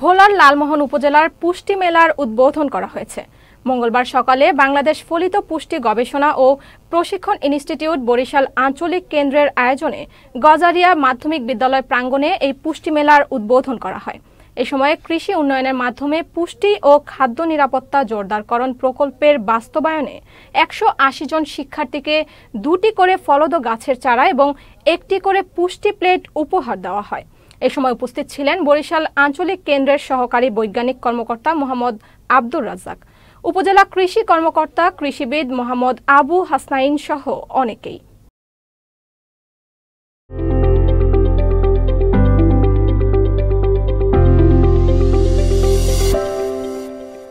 ভোলার লালমোহন উপজেলার পুষ্টি মেলার উদ্বোধন করা হয়েছে মঙ্গলবার সকালে বাংলাদেশ ফলিত পুষ্টি গবেষণা ও প্রশিক্ষণ ইনস্টিটিউট বরিশাল আঞ্চলিক কেন্দ্রের আয়োজনে গজারিয়া মাধ্যমিক বিদ্যালয় প্রাঙ্গণে এই পুষ্টি মেলার উদ্বোধন করা হয় এ সময়ে কৃষি উন্নয়নের মাধ্যমে পুষ্টি ও খাদ্য নিরাপত্তা জোরদারকরণ প্রকল্পের বাস্তবায়নে একশো আশি জন শিক্ষার্থীকে দুটি করে ফলদ গাছের চারা এবং একটি করে পুষ্টি প্লেট উপহার দেওয়া হয় এ সময় উপস্থিত ছিলেন বরিশাল আঞ্চলিক কেন্দ্রের সহকারী বৈজ্ঞানিক কর্মকর্তা মোহাম্মদ আব্দুর রাজাক উপজেলা কৃষি কর্মকর্তা কৃষিবিদ মোহাম্মদ আবু হাসনাইন সহ অনেকেই